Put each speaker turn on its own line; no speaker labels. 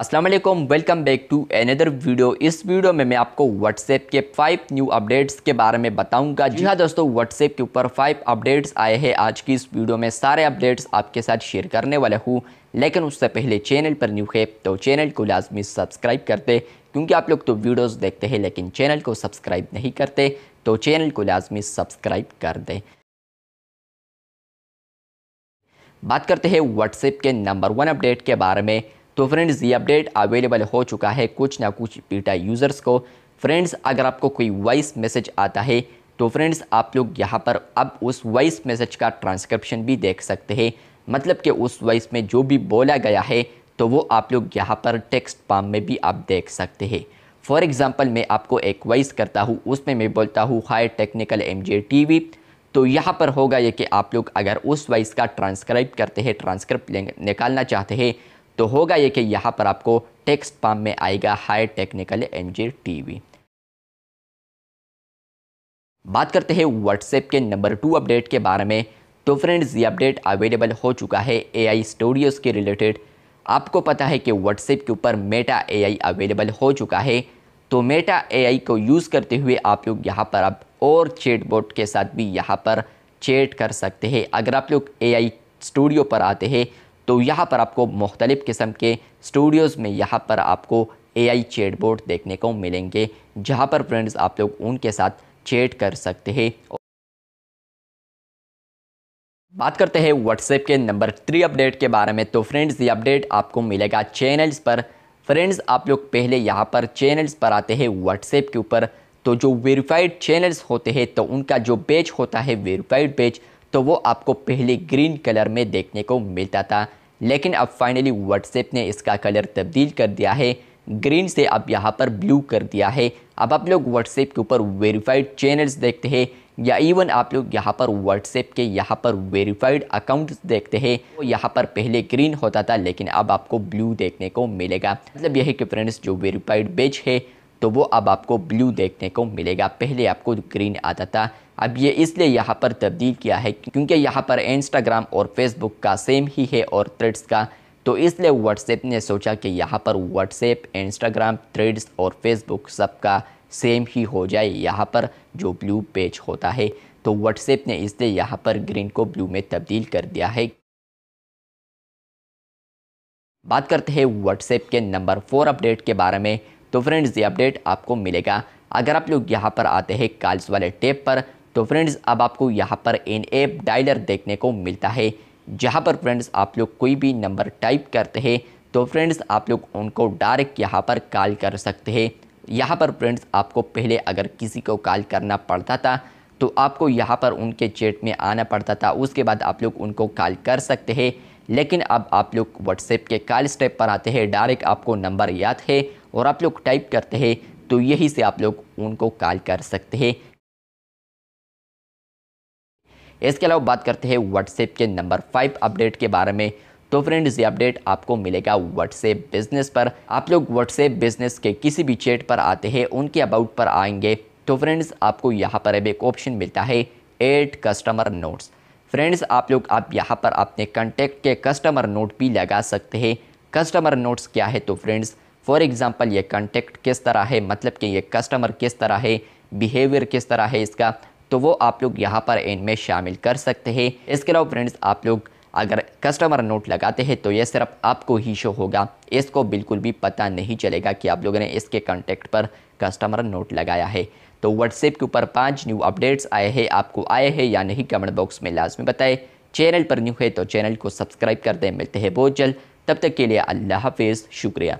अस्सलाम वालेकुम welcome back to another video इस वीडियो में मैं आपको व्हाट्सएप के फाइव न्यू अपडेट्स के बारे में बताऊंगा जी हाँ दोस्तों व्हाट्सएप के ऊपर फाइव अपडेट्स आए हैं आज की इस वीडियो में सारे अपडेट्स आपके साथ शेयर करने वाला हूँ लेकिन उससे पहले चैनल पर न्यू है तो चैनल को लाजमी सब्सक्राइब करते क्योंकि आप लोग तो वीडियोज़ देखते हैं लेकिन चैनल को सब्सक्राइब नहीं करते तो चैनल को लाजमी सब्सक्राइब कर दें बात करते हैं व्हाट्सएप के नंबर वन अपडेट के बारे में तो फ्रेंड्स ये अपडेट अवेलेबल हो चुका है कुछ ना कुछ बीटा यूज़र्स को फ्रेंड्स अगर आपको कोई वॉइस मैसेज आता है तो फ्रेंड्स आप लोग यहाँ पर अब उस वॉइस मैसेज का ट्रांसक्रिप्शन भी देख सकते हैं मतलब कि उस वॉइस में जो भी बोला गया है तो वो आप लोग यहाँ पर टेक्स्ट पाम में भी आप देख सकते हैं फॉर एग्ज़ाम्पल मैं आपको एक वॉइस करता हूँ उसमें मैं बोलता हूँ high technical M J T V तो यहाँ पर होगा ये कि आप लोग अगर उस वॉइस का ट्रांसक्राइब करते हैं ट्रांसक्रिप्ट निकालना चाहते हैं तो होगा ये कि यहाँ पर आपको टेक्स्ट पाम में आएगा हाई टेक्निकल इंजीनियर टीवी बात करते हैं व्हाट्सएप के नंबर टू अपडेट के बारे में तो फ्रेंड्स ये अपडेट अवेलेबल हो चुका है ए स्टूडियोज़ के रिलेटेड आपको पता है कि व्हाट्सएप के ऊपर मेटा ए अवेलेबल हो चुका है तो मेटा ए को यूज़ करते हुए आप लोग यहाँ पर आप और चेट बोर्ड के साथ भी यहाँ पर चेट कर सकते हैं अगर आप लोग ए स्टूडियो पर आते हैं तो यहाँ पर आपको मुख्तलिफ़ किस्म के स्टूडियोज़ में यहाँ पर आपको ए आई चेट बोर्ड देखने को मिलेंगे जहाँ पर फ्रेंड्स आप लोग उनके साथ चेट कर सकते हैं बात करते हैं व्हाट्सएप के नंबर थ्री अपडेट के बारे में तो फ्रेंड्स ये अपडेट आपको मिलेगा चैनल्स पर फ्रेंड्स आप लोग पहले यहाँ पर चैनल्स पर आते हैं व्हाट्सएप के ऊपर तो जो वेरीफाइड चैनल्स होते हैं तो उनका जो पेज होता है वेरीफाइड पेज तो वो आपको पहले ग्रीन कलर में देखने को मिलता था लेकिन अब फाइनली व्हाट्सएप ने इसका कलर तब्दील कर दिया है ग्रीन से अब यहाँ पर ब्लू कर दिया है अब आप लोग व्हाट्सएप के ऊपर वेरीफाइड चैनल्स देखते हैं या इवन आप लोग यहाँ पर व्हाट्सएप के यहाँ पर वेरीफाइड अकाउंट्स देखते हैं तो यहाँ पर पहले ग्रीन होता था लेकिन अब आपको ब्लू देखने को मिलेगा मतलब यही कि फ्रेंड्स जो वेरीफाइड बेच है तो वो अब आपको ब्लू देखने को मिलेगा पहले आपको ग्रीन आता था अब ये इसलिए यहाँ पर तब्दील किया है क्योंकि यहाँ पर इंस्टाग्राम और फेसबुक का सेम ही है और थ्रेड्स का तो इसलिए व्हाट्सएप ने सोचा कि यहाँ पर व्हाट्सएप इंस्टाग्राम थ्रेड्स और फेसबुक सबका सेम ही हो जाए यहाँ पर जो ब्लू पेज होता है तो व्हाट्सएप ने इसलिए यहाँ पर ग्रीन को ब्लू में तब्दील कर दिया है बात करते हैं व्हाट्सएप के नंबर फोर अपडेट के बारे में तो फ्रेंड्स ये अपडेट आपको मिलेगा अगर आप लोग यहाँ पर आते हैं कॉल्स वाले टेप पर तो फ्रेंड्स अब आपको यहाँ पर इन एप डायलर देखने को मिलता है जहाँ पर फ्रेंड्स आप लोग कोई भी नंबर टाइप करते हैं तो फ्रेंड्स आप लोग उनको डायरेक्ट यहाँ पर कॉल कर सकते हैं यहाँ पर फ्रेंड्स आपको पहले अगर किसी को कॉल करना पड़ता था तो आपको यहाँ पर उनके चैट में आना पड़ता था उसके बाद आप लोग उनको कॉल कर सकते हैं लेकिन अब आप लोग व्हाट्सएप के कॉल स्टेप पर आते हैं डायरेक्ट आपको नंबर याद है और आप लोग टाइप करते हैं तो यही से आप लोग उनको कॉल कर सकते हैं इसके अलावा बात करते हैं व्हाट्सएप के नंबर फाइव अपडेट के बारे में तो फ्रेंड्स ये अपडेट आपको मिलेगा व्हाट्सएप बिजनेस पर आप लोग व्हाट्सएप बिजनेस के किसी भी चैट पर आते हैं उनके अबाउट पर आएंगे तो फ्रेंड्स आपको यहाँ पर अब एक ऑप्शन मिलता है एट कस्टमर नोट्स फ्रेंड्स आप लोग आप यहाँ पर अपने कंटेक्ट के कस्टमर नोट भी लगा सकते हैं कस्टमर नोट्स क्या है तो फ्रेंड्स फॉर एग्ज़ाम्पल ये कॉन्टेक्ट किस तरह है मतलब कि ये कस्टमर किस तरह है बिहेवियर किस तरह है इसका तो वो आप लोग यहाँ पर इनमें शामिल कर सकते हैं इसके अलावा फ्रेंड्स आप लोग अगर कस्टमर नोट लगाते हैं तो ये सिर्फ आपको ही शो होगा इसको बिल्कुल भी पता नहीं चलेगा कि आप लोगों ने इसके कॉन्टेक्ट पर कस्टमर नोट लगाया है तो व्हाट्सएप के ऊपर पाँच न्यू अपडेट्स आए हैं आपको आए हैं या नहीं कमेंट बॉक्स में लाजमी बताएं चैनल पर न्यू है तो चैनल को सब्सक्राइब कर दें मिलते हैं बहुत जल्द तब तक के लिए अल्लाह हाफिज़ शुक्रिया